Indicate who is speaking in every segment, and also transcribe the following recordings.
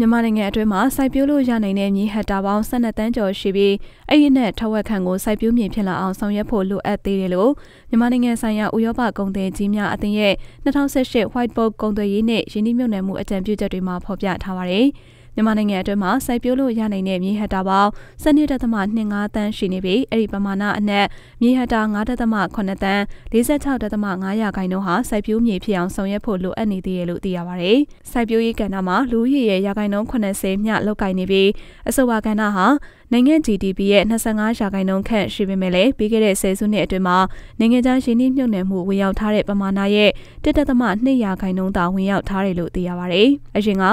Speaker 1: မြန်မာနိုင်ငံအတွင်းမှာစိုက်ပျိုးလို့ရနိုင်တဲ့မြေဟက်တာပေါင်း12တန်းကျော်ရှိပြီးအဲ့ဒီနဲ့ထဝက်ခန့်ကိုစိုက်ပျိုးမြေဖြစ်လာအောင်ဆောင်ရွက်ဖို့လိုအပ်သေးတယ်လို့မြန်မာနိုင်ငံဆိုင်ရာဥရောပကုန်သည်ကြီးများအသင်းရဲ့2018 Whiteboard ကုန်သွယ်ရေးနှင့်ယင်းနှိမ့်မြုပ်နှံမှုအကြံပြုချက်တွေမှာဖော်ပြထားပါတယ်။မြန်မာနိုင်ငံအတွင်းမှာစိုက်ပျိုးလို့ရနိုင်တဲ့မြေဟက်တာပေါင်း12.25တန်းရှိနေပြီးအဲ့ဒီပမာဏအနက်မြေဟက်တာ9.8တန်း46.5ရာခိုင်နှုန်းဟာစိုက်ပျိုးမြေဖြစ်အောင်ဆောင်ရွက်ဖို့လိုအပ်နေသေးတယ်လို့သိရပါတယ်။စိုက်ပျိုးရေးကဏ္ဍမှာလူဦးရေရဲ့ရာခိုင်နှုန်း80မျှလောက်ကိုင်နေပြီးအဆိုပါကဏ္ဍဟာနိုင်ငံ GDP ရဲ့25ရာခိုင်နှုန်းခန့်ရှိပေမဲ့လည်းပြီးခဲ့တဲ့ဆယ်စုနှစ်အတွင်းမှာနိုင်ငံခြားရင်းနှီးမြှုပ်နှံမှုဝင်ရောက်ထားတဲ့ပမာဏရဲ့1.2ရာခိုင်နှုန်းသာဝင်ရောက်ထားတယ်လို့သိရပါတယ်။အရင်က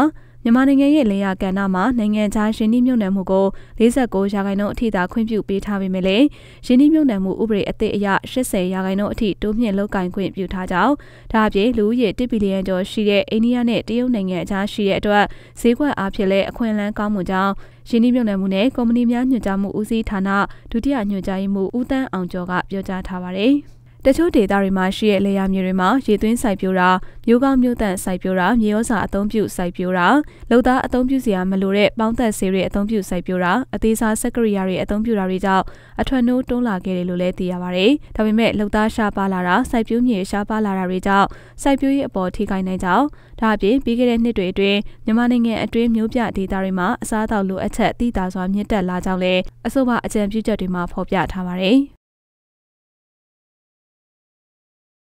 Speaker 1: မြန်မာနိုင်ငံရဲ့လေယာကဏ္ဍမှာနိုင်ငံခြားယင်းနှိမ့်မြုပ်နှံမှုကို49ရာခိုင်နှုန်းအထိသာခွင့်ပြုပေးထားပေမဲ့လည်းယင်းနှိမ့်မြုပ်နှံမှုဥပဒေအသစ်အရ80ရာခိုင်နှုန်းအထိတိုးမြင့်လုပ်ကိုင်ခွင့်ပြုထားကြောင်းဒါအပြင်လူဦးရေ1ဘီလီယံကျော်ရှိတဲ့အိန္ဒိယနဲ့တရုတ်နိုင်ငံကြားရှိတဲ့အတွက်ဈေးကွက်အားဖြင့်လည်းအခွင့်အလမ်းကောင်းမှုကြောင့်ယင်းနှိမ့်မြုပ်နှံမှုနဲ့ကုမ္ပဏီများညွှန်ကြားမှုဦးစီးဌာနဒုတိယညွှန်ကြားရေးမှူးဦးတန်းအောင်ကျော်ကပြောကြားထားပါတယ်။တချို့ဒေသတွေမှာရှိတဲ့လေယာမြေတွေမှာရေသွင်းစိုက်ပျိုးတာမျိုးကောင်းမျိုးတန့်စိုက်ပျိုးတာမြေဩဇာအသုံးပြုစိုက်ပျိုးတာလုံသားအသုံးပြုစရာမလိုတဲ့ပေါင်းသက်ဆေးတွေအသုံးပြုစိုက်ပျိုးတာအသေးစားစက်ကရိယာတွေအသုံးပြုတာတွေကြောင့်အထွတ်နှိုးတွန်းလာခဲ့တယ်လို့လည်းသိရပါတယ်။ဒါပေမဲ့လုံသားရှားပါလာတာစိုက်ပျိုးမြေရှားပါလာတာတွေကြောင့်စိုက်ပျိုးရေးအပေါ်ထိခိုက်နိုင်ကြောင်းဒါအပြင်ပြီးခဲ့တဲ့နှစ်တွေအတွင်းမြန်မာနိုင်ငံအတွင်းမျိုးပြဒေသတွေမှာအစားအသောက်လိုအပ်ချက်သိသာစွာမြင့်တက်လာကြောင်းလည်းအဆိုပါအကြံပြုချက်တွေမှာဖော်ပြထားပါတယ်။